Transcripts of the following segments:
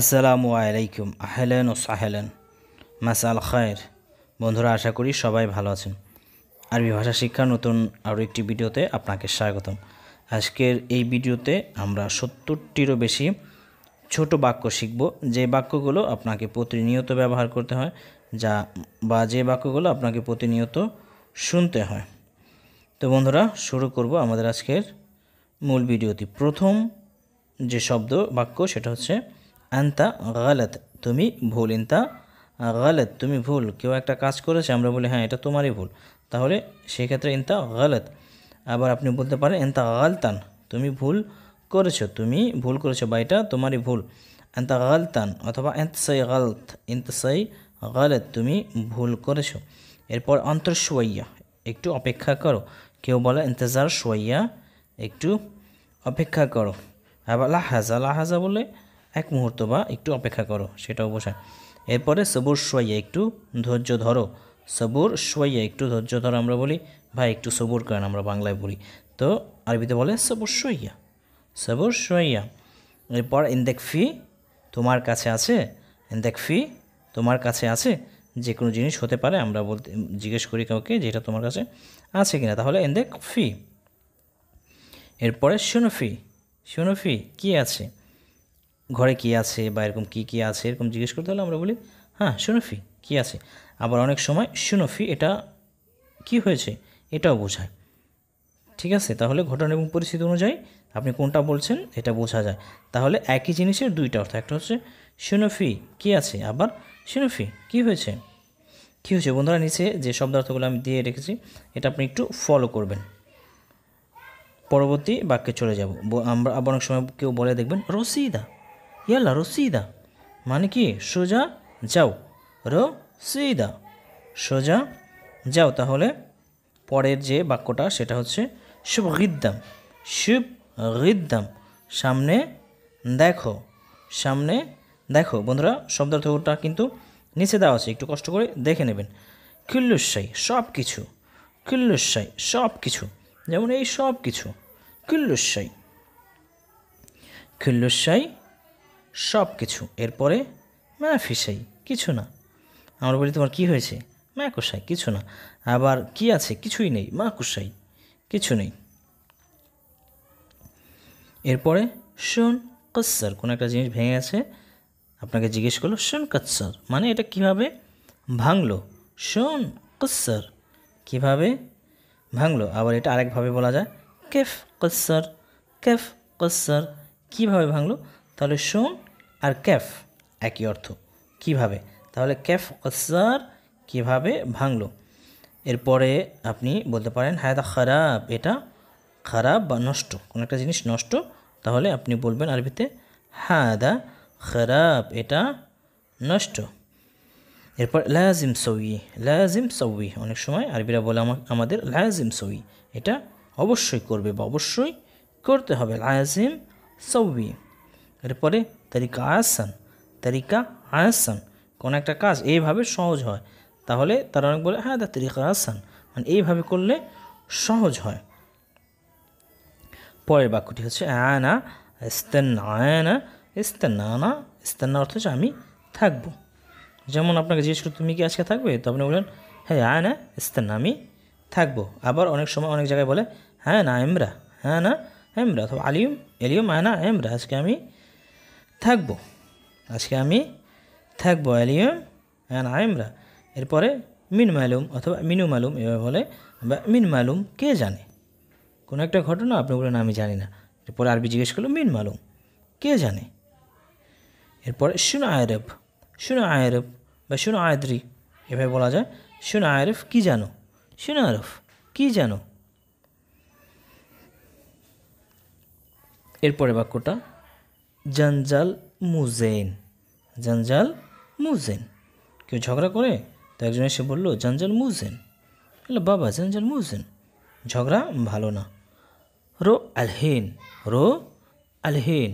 আসসালামু আলাইকুম আহলেন ও সাহেলেন মাসাল খায়ের বন্ধুরা আশা করি সবাই ভালো আছেন আরবি ভাষা শিক্ষার নতুন আরও একটি ভিডিওতে আপনাকে স্বাগতম আজকের এই ভিডিওতে আমরা সত্তরটিরও বেশি ছোট বাক্য শিখব যে বাক্যগুলো আপনাকে প্রতিনিয়ত ব্যবহার করতে হয় যা বা যে বাক্যগুলো আপনাকে প্রতিনিয়ত শুনতে হয় তো বন্ধুরা শুরু করব আমাদের আজকের মূল ভিডিওটি প্রথম যে শব্দ বাক্য সেটা হচ্ছে আন্তা গালাত তুমি ভুল ইন্তা গালাত তুমি ভুল কেউ একটা কাজ করেছে আমরা বলি হ্যাঁ এটা তোমারই ভুল তাহলে সেক্ষেত্রে ইন্তা গালাত আবার আপনি বলতে পারেন এন্তা গালতান তুমি ভুল করেছো তুমি ভুল করেছো বা এটা তোমারই ভুল এন্তা গালতান অথবা এন্তসাই গালত ইন্তসাই গালত তুমি ভুল করেছো এরপর অন্তর শোয়াইয়া একটু অপেক্ষা করো কেউ বলে ইন্তজার শোয়াইয়া একটু অপেক্ষা করো আবার লাহাজা লাহাজা বলে এক মুহূর্ত বা একটু অপেক্ষা করো সেটাও বোঝায় এরপরে সবুর সোয়াইয়া একটু ধৈর্য ধরো সবুর সোয়াইয়া একটু ধৈর্য ধরো আমরা বলি ভাই একটু সবুর করেন আমরা বাংলায় বলি তো আরবিতে বলে সবুর সোয়াইয়া সবুর সোয়াইয়া এরপর ইন্দেক ফি তোমার কাছে আছে ইন্দেক ফি তোমার কাছে আছে যে কোনো জিনিস হতে পারে আমরা বলতে জিজ্ঞেস করি কাউকে যেটা তোমার কাছে আছে কিনা তাহলে ইন্দেক ফি এরপরে শুনো ফি শুনো ফি কী আছে ঘরে কী আছে বা এরকম কী কী আছে এরকম জিজ্ঞেস করতে হলে আমরা বলি হ্যাঁ সুনফি কী আছে আবার অনেক সময় সুনফি এটা কি হয়েছে এটাও বোঝায় ঠিক আছে তাহলে ঘটনা এবং পরিস্থিতি অনুযায়ী আপনি কোনটা বলছেন এটা বোঝা যায় তাহলে একই জিনিসের দুইটা অর্থ একটা হচ্ছে সুনফি কি আছে আবার সুনফি কি হয়েছে কী হয়েছে বন্ধুরা নিচে যে শব্দার্থগুলো আমি দিয়ে রেখেছি এটা আপনি একটু ফলো করবেন পরবর্তী বাক্যে চলে যাব আমরা আবার অনেক সময় কেউ বলে দেখবেন রসিদা ইয়াল্লা সিদা মানে কি সোজা যাও সিদা সোজা যাও তাহলে পরের যে বাক্যটা সেটা হচ্ছে শুভ গিদ্দাম শুভ গিদ্দাম সামনে দেখো সামনে দেখো বন্ধুরা শব্দার্থটা কিন্তু নিচে দেওয়া আছে একটু কষ্ট করে দেখে নেবেন কিল্লুসাই সব কিছু কিল্লুসাই সব কিছু যেমন এই সব কিছু কিল্লুসাই কিল্লুসাই সব কিছু এরপরে ম্যা ফিসাই কিছু না আমরা বলি তোমার কি হয়েছে ম্যা কুসাই কিছু না আবার কি আছে কিছুই নেই মা কুসাই কিছু নেই এরপরে শুন কচ্ছর কোনো একটা জিনিস ভেঙে গেছে আপনাকে জিজ্ঞেস করলো শুন কচ্ছর মানে এটা কিভাবে ভাঙলো শুন কচ্ছর কিভাবে ভাঙলো আবার এটা আরেকভাবে বলা যায় কেফ কচ্ছর কেফ কচ্ছর কীভাবে ভাঙলো তাহলে সোম আর ক্যাফ একই অর্থ কিভাবে তাহলে ক্যাফ অসার কিভাবে ভাঙলো এরপরে আপনি বলতে পারেন হায়দা খারাপ এটা খারাপ বা নষ্ট কোনো একটা জিনিস নষ্ট তাহলে আপনি বলবেন আরবিতে দা খারাপ এটা নষ্ট এরপর লাজিম সৌই লাজিম সৌই অনেক সময় আরবিরা বলে আমাদের লাজিম সৌই এটা অবশ্যই করবে বা অবশ্যই করতে হবে লাজিম সৌই এরপরে তারিকা আয়াসান তারিকা আয়াসান কোনো একটা কাজ এইভাবে সহজ হয় তাহলে তারা অনেক বলে হ্যাঁ দা তারিকা আয়াসান মানে এইভাবে করলে সহজ হয় পরের বাক্যটি হচ্ছে আয়না ইস্তেন্না আয়না ইস্তেন্না না ইস্তেন্না অর্থ হচ্ছে আমি থাকবো যেমন আপনাকে জিজ্ঞেস করি তুমি কি আজকে থাকবে তো আপনি বলেন হ্যাঁ আয়না ইস্তেন্না আমি থাকবো আবার অনেক সময় অনেক জায়গায় বলে হ্যাঁ না এমরা হ্যাঁ না এমরা অথবা আলিম এলিয়ম আয়না না এমরা আজকে আমি থাকবো আজকে আমি থাকবো অ্যালিয়াম অ্যান আইমরা এরপরে মিন মালুম অথবা মিনু মালুম এভাবে বলে বা মিন মালুম কে জানে কোনো একটা ঘটনা আপনি বলেন আমি জানি না এরপরে আরবি জিজ্ঞেস করলো মিন মালুম কে জানে এরপরে শুনো আয়রফ শুনো আয়রফ বা শুনো আয়দ্রি এভাবে বলা যায় শুনো আয়রফ কি জানো শুনো আরফ কি জানো এরপরে বাক্যটা জঞ্জাল মুজেন জঞ্জাল মুজেন কেউ ঝগড়া করে তো একজন এসে বলল জঞ্জাল মুজেন বললো বাবা জঞ্জাল মুজেন ঝগড়া ভালো না রো আলহেন রো আলহেন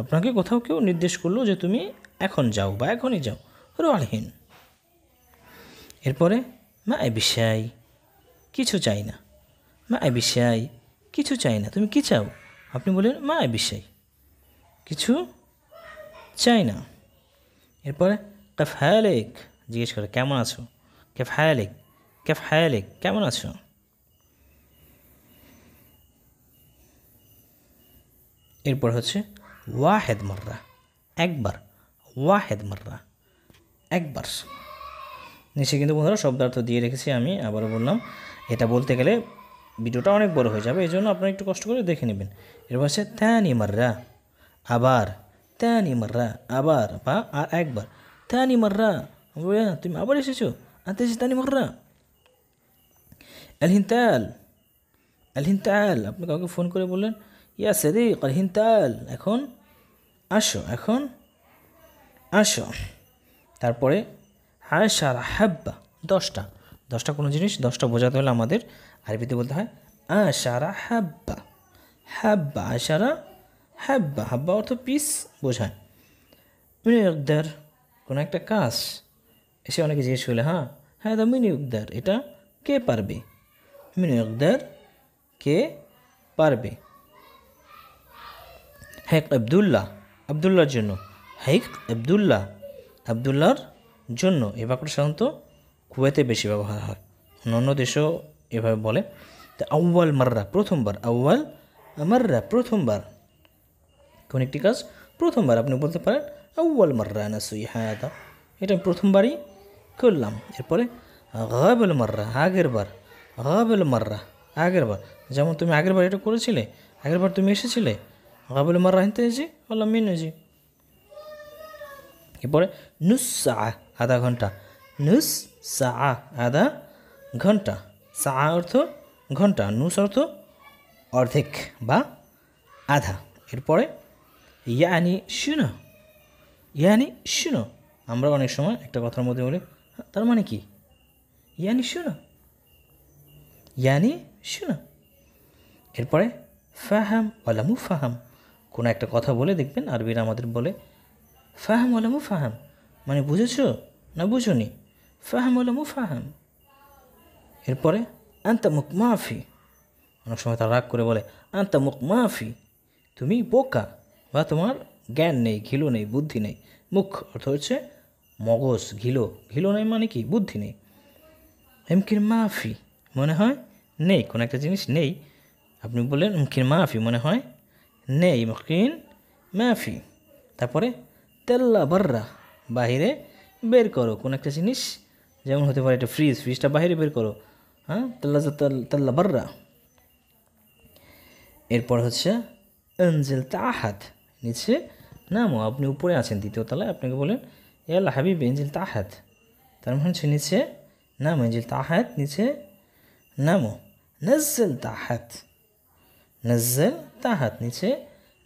আপনাকে কোথাও কেউ নির্দেশ করলো যে তুমি এখন যাও বা এখনই যাও রো আলহেন এরপরে মা এ বিষয় কিছু চাই না মা এ বিষয় কিছু চাই না তুমি কি চাও আপনি বলেন মা এ বিষয় কিছু চাই না এরপরে কে হায়ালেক জিজ্ঞেস করে কেমন আছো কে হায়ালেক কে হায়ালেক কেমন আছো এরপর হচ্ছে ওয়াহেদ মাররা একবার ওয়াহেদ মাররা একবার নিশ্চয় কিন্তু বন্ধুরা শব্দার্থ দিয়ে রেখেছি আমি আবারও বললাম এটা বলতে গেলে ভিডিওটা অনেক বড় হয়ে যাবে এই জন্য আপনারা একটু কষ্ট করে দেখে নেবেন এরপর হচ্ছে ত্যানি মাররা আবার তানি মাররা আবার বা আর একবার তানি মাররা বলিয়া তুমি আবার এসেছো আনতে এসেছি তানি মাররা আলহিনতাল আলহিনতাল আপনি কাউকে ফোন করে বললেন ইয়া সেদি আলহিনতাল এখন আসো এখন আসো তারপরে আয়সার হাব্বা দশটা দশটা কোনো জিনিস দশটা বোঝাতে হলে আমাদের আরবিতে বলতে হয় আশারা হাব্বা হাব্বা আশারা হাব্বা হাব্বা অর্থ পিস বোঝায় মিনি উকদার কোনো একটা কাজ এসে অনেকে জিজ্ঞেস করলে হ্যাঁ হ্যাঁ দা মিনি উকদার এটা কে পারবে মিনি উকদার কে পারবে হেক আবদুল্লাহ আবদুল্লার জন্য হেক আবদুল্লাহ আবদুল্লার জন্য এ বাক্যটা সাধারণত কুয়েতে বেশি ব্যবহার হয় অন্য দেশেও এভাবে বলে তা আউ্বাল মাররা প্রথমবার আউ্বাল মাররা প্রথমবার কোন একটি কাজ প্রথমবার আপনি বলতে পারেন আউ্বাল মার্রা না সুই হ্যাঁ এটা আমি প্রথমবারই করলাম এরপরে গাবেল মার্রা আগের বার গাবেল মার্রা আগের বার যেমন তুমি আগের বার এটা করেছিলে আগের বার তুমি এসেছিলে গাবেল মার্রা হিনতে এসেছি বললাম মিন এসেছি এরপরে নুস সা আধা ঘন্টা নুস সা আধা ঘন্টা সা অর্থ ঘন্টা নুস অর্থ অর্ধেক বা আধা এরপরে ইয়ানি শুনো ইয়ানি শুনো আমরা অনেক সময় একটা কথার মধ্যে বলি তার মানে কি ইয়ানি শুনো ইয়ানি শুনো এরপরে ফাহাম আলামু ফাহাম কোনো একটা কথা বলে দেখবেন আরবিরা আমাদের বলে ফাহাম আলামু ফাহাম মানে বুঝেছ না বুঝো নি ফাহাম আলামু ফাহাম এরপরে আন্তা মুখ মাফি অনেক সময় তারা রাগ করে বলে আন্তা মুখ মাফি তুমি বোকা বা তোমার জ্ঞান নেই ঘিলো নেই বুদ্ধি নেই মুখ অর্থ হচ্ছে মগজ ঘিলো ঘিলো নেই মানে কি বুদ্ধি নেই এমকির মাফি মনে হয় নেই কোনো একটা জিনিস নেই আপনি বললেন এমকির মাফি মনে হয় নেই মকিন মাফি তারপরে তেল্লা বর্রা বাহিরে বের করো কোনো একটা জিনিস যেমন হতে পারে এটা ফ্রিজ ফ্রিজটা বাইরে বের করো হ্যাঁ তেল্লা তেল্লা বর্রা এরপর হচ্ছে এঞ্জেল তাহাত নিচে নামো আপনি উপরে আছেন দ্বিতীয় তলায় আপনাকে বলেন এল হাবিব এঞ্জিল তাহাত তার মানে হচ্ছে নিচে নাম এঞ্জিল তাহাত নিচে নামো নজ্জেল তাহাত নজ্জেল তাহাত নিচে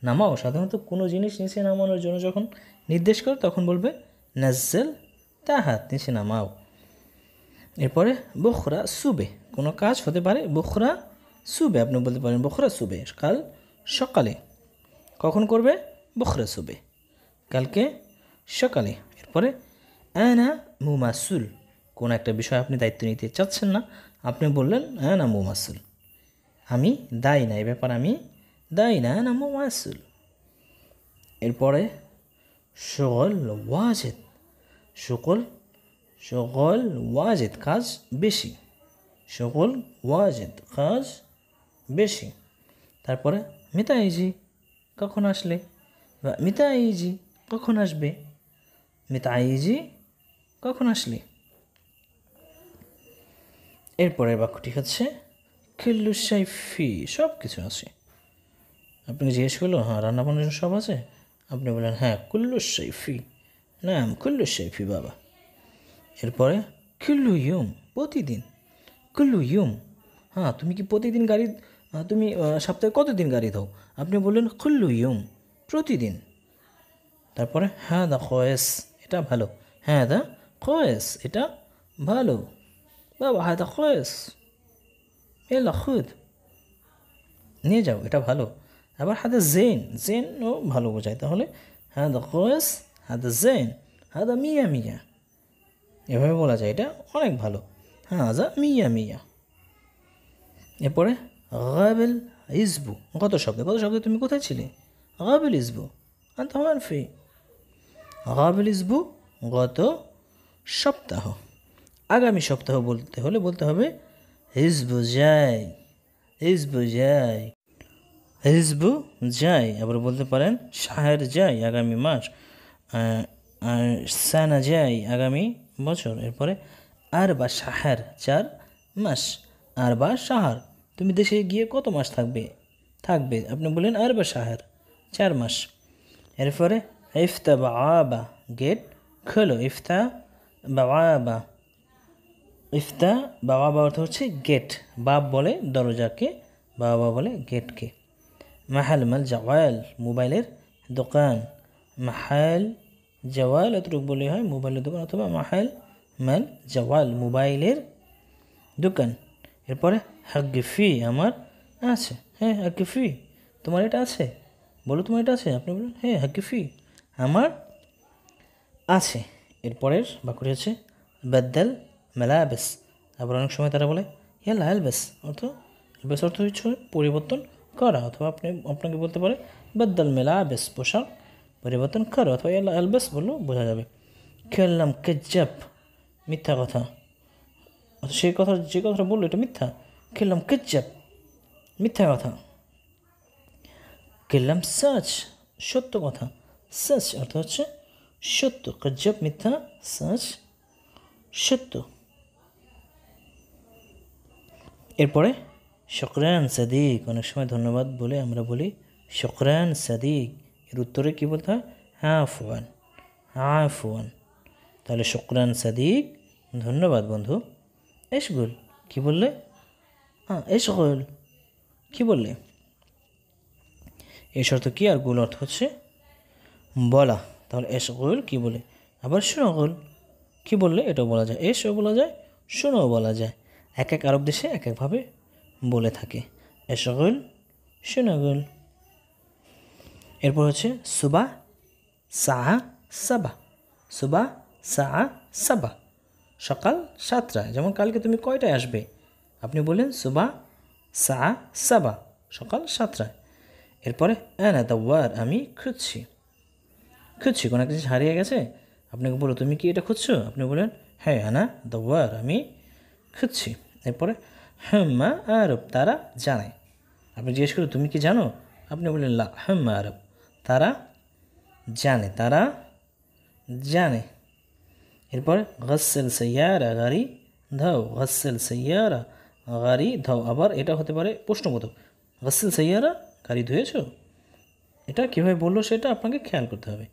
নামাও সাধারণত কোনো জিনিস নিচে নামানোর জন্য যখন নির্দেশ করে তখন বলবে নজল তাহাত নিচে নামাও এরপরে বখরা সুবে কোনো কাজ হতে পারে বখরা সুবে আপনি বলতে পারেন বখরা সুবে কাল সকালে কখন করবে বখরা সুবে কালকে সকালে এরপরে অ্যানা মুমাসুল কোনো একটা বিষয় আপনি দায়িত্ব নিতে চাচ্ছেন না আপনি বললেন অ্যানা মুমাসুল আমি দায়ী না এ ব্যাপার আমি দায়ী না অ্যানা মুমাসুল এরপরে সকল ওয়াজেদ সকল সকল ওয়াজেদ কাজ বেশি সকল ওয়াজেদ কাজ বেশি তারপরে মিতাইজি কখন আসলে মিতা আইজি কখন আসবে মিতা আইজি কখন আসলি এরপরের বাক্যটি হচ্ছে খিল্লু ফি সব কিছু আছে আপনাকে জিজ্ঞেস করলো হ্যাঁ রান্না বান্না সব আছে আপনি বললেন হ্যাঁ কুল্লু ফি নাম কুল্লু সাইফি বাবা এরপরে কুল্লু ইয়ুম প্রতিদিন কুল্লু ইয়ুম হ্যাঁ তুমি কি প্রতিদিন গাড়ি তুমি সপ্তাহে কতদিন গাড়ি দাও আপনি বললেন কুল্লু ইয়ুম প্রতিদিন তারপরে হ্যাঁ দা খয়েস এটা ভালো হ্যাঁ দা খয়েস এটা ভালো বাবা হ্যাঁ দা খয়েস এলা খুদ নিয়ে যাও এটা ভালো আবার হাতে জেন জেনও ভালো বোঝায় তাহলে হ্যাঁ দা খয়েস হ্যাঁ দা জেন হ্যাঁ দা মিয়া মিয়া এভাবে বলা যায় এটা অনেক ভালো হ্যাঁ আজা মিয়া মিয়া এরপরে গাবেল ইসবু কত শব্দে কত শব্দে তুমি কোথায় ছিলে غاب الأسبوع أنت وين في غاب الأسبوع গত সপ্তাহ আগামী সপ্তাহ বলতে হলে বলতে হবে হিজবু যাই হিজবু যাই হিজবু যাই আবার বলতে পারেন শাহের যাই আগামী মাস সানা যাই আগামী বছর এরপরে আর বা শাহের চার মাস আর বা সাহার তুমি দেশে গিয়ে কত মাস থাকবে থাকবে আপনি বললেন আর বা সাহার চার মাস এরপরে ইফতা বা আবা গেট খোলো ইফতা বা আবা ইফতা বাবা বা অর্থ হচ্ছে গেট বাপ বলে দরজাকে বাবা বলে গেটকে মাহাল মাল জওয়াল মোবাইলের দোকান মাহাল জওয়াল এতটুকু বলে হয় মোবাইলের দোকান অথবা মাহাল মাল জওয়াল মোবাইলের দোকান এরপরে হাগ্গি ফি আমার আছে হ্যাঁ হাগ্গি ফি তোমার এটা আছে বলো তোমার এটা আছে আপনি বলুন হ্যাঁ হাকিফি আমার আছে এরপরের আছে বেদ্যাল মেলা মেলাবেস আবার অনেক সময় তারা বলে ইয়া লালবেস অর্থ বেশ অর্থ হচ্ছে পরিবর্তন করা অথবা আপনি আপনাকে বলতে পারে মেলা মেলাবেস পোশাক পরিবর্তন করো অথবা ইয়া লালবেস বললেও বোঝা যাবে খেললাম কেজাপ মিথ্যা কথা সেই কথা যে কথাটা বললো এটা মিথ্যা খেললাম কেজাপ মিথ্যা কথা কেলাম সাচ সত্য কথা সাচ অর্থ হচ্ছে সত্য কজ্জব মিথ্যা সাচ সত্য এরপরে শকরান সাদিক অনেক সময় ধন্যবাদ বলে আমরা বলি শকরান সাদিক এর উত্তরে কী বলতে হয় হ্যাঁ ফোয়ান হ্যাঁ ফোয়ান তাহলে শকরান সাদিক ধন্যবাদ বন্ধু এসগুল কী বললে হ্যাঁ এসগুল কী বললে এস শর্ত কী আর গুল অর্থ হচ্ছে বলা তাহলে এস গুল কী বলে আবার গুল কী বললে এটাও বলা যায় এসও বলা যায় শুনো বলা যায় এক এক আরব দেশে এক একভাবে বলে থাকে শুনো গুল এরপর হচ্ছে সুবা সাহা সাবা সুবা সাহা সাবা সকাল সাতটায় যেমন কালকে তুমি কয়টায় আসবে আপনি বললেন সুবা সা সাবা সকাল সাতটায় এরপরে না দ্য ওয়ার আমি খুঁজছি খুঁজছি কোনো একটা জিনিস হারিয়ে গেছে আপনাকে বলো তুমি কি এটা খুঁজছো আপনি বলেন হ্যাঁ অ্যানা দ্য ওয়ার আমি খুঁজছি এরপরে হেম্মা আরব তারা জানায় আপনি জিজ্ঞেস করো তুমি কি জানো আপনি বললেন লা হেম্মা আরব তারা জানে তারা জানে এরপরে গসেল সৈয়ারা গাড়ি ধাও গসেল সৈয়ারা গাড়ি ধাও আবার এটা হতে পারে প্রশ্নবোধক গসেল সৈয়ারা গাড়ি ধুয়েছ এটা কীভাবে বললো সেটা আপনাকে খেয়াল করতে হবে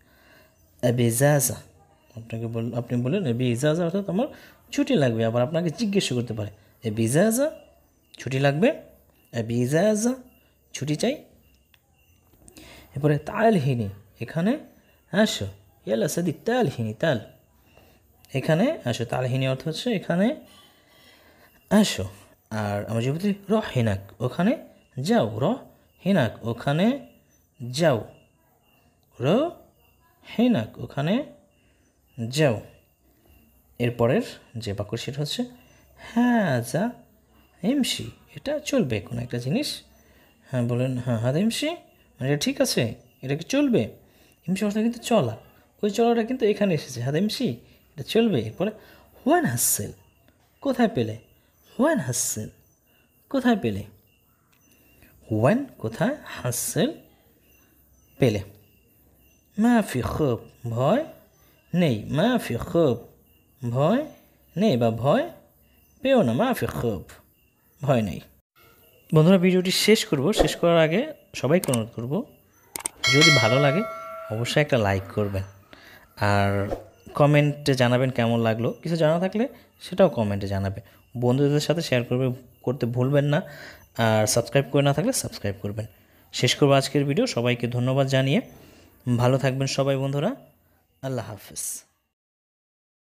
এবেজাজা আপনাকে বল আপনি বললেন এবি ইজাজা অর্থাৎ আমার ছুটি লাগবে আবার আপনাকে জিজ্ঞেস করতে পারে এ বিজাজা ছুটি লাগবে এ বিজাজা ছুটি চাই এরপরে তালহিনী এখানে আসো ইয়ালা সাদি তালহিনী তাল এখানে আসো তালহিনী অর্থ হচ্ছে এখানে আসো আর আমার জীবতী রহিনাক ওখানে যাও রহ হিনাক ওখানে যাও র হিনাক ওখানে যাও এরপরের যে বাক্য সেটা হচ্ছে হ্যাঁ যা এমসি এটা চলবে কোনো একটা জিনিস হ্যাঁ বলেন হ্যাঁ হ্যাঁ এমসি মানে এটা ঠিক আছে এটা কি চলবে এমসি অর্থ কিন্তু চলা ওই চলাটা কিন্তু এখানে এসেছে হ্যাঁ এমসি এটা চলবে এরপরে হোয়ান হাসেল কোথায় পেলে হোয়ান হাসেল কোথায় পেলে ওয়ান কোথায় হাসেল পেলে মাফি খোপ ভয় নেই মাফি খোপ ভয় নেই বা ভয় পেও না মাফি খোপ ভয় নেই বন্ধুরা ভিডিওটি শেষ করব শেষ করার আগে সবাই অনুরোধ করব যদি ভালো লাগে অবশ্যই একটা লাইক করবেন আর কমেন্টে জানাবেন কেমন লাগলো কিছু জানা থাকলে সেটাও কমেন্টে জানাবে বন্ধুদের সাথে শেয়ার করবে করতে ভুলবেন না আর সাবস্ক্রাইব করে না থাকলে সাবস্ক্রাইব করবেন শেষ করবো আজকের ভিডিও সবাইকে ধন্যবাদ জানিয়ে ভালো থাকবেন সবাই বন্ধুরা আল্লাহ হাফেজ